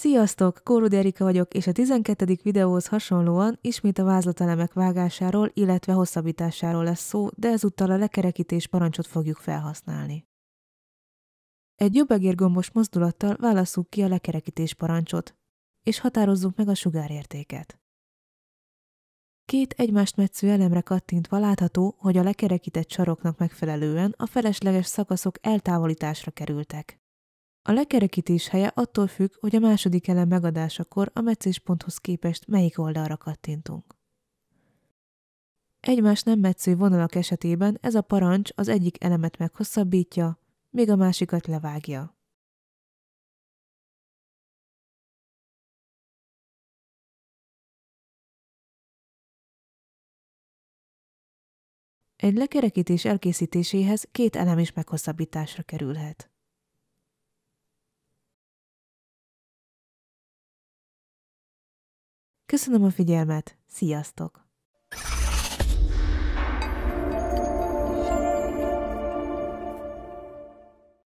Sziasztok, Kórud Erika vagyok, és a 12. videóhoz hasonlóan ismét a vázlatelemek vágásáról, illetve hosszabbításáról lesz szó, de ezúttal a lekerekítés parancsot fogjuk felhasználni. Egy jobb gombos mozdulattal válasszuk ki a lekerekítés parancsot, és határozzuk meg a sugárértéket. Két egymást metsző elemre kattintva látható, hogy a lekerekített saroknak megfelelően a felesleges szakaszok eltávolításra kerültek. A lekerekítés helye attól függ, hogy a második elem megadásakor a meccésponthoz képest melyik oldalra kattintunk. Egymás nem metsző vonalak esetében ez a parancs az egyik elemet meghosszabbítja, még a másikat levágja. Egy lekerekítés elkészítéséhez két elem is meghosszabbításra kerülhet. Köszönöm a figyelmet, sziasztok!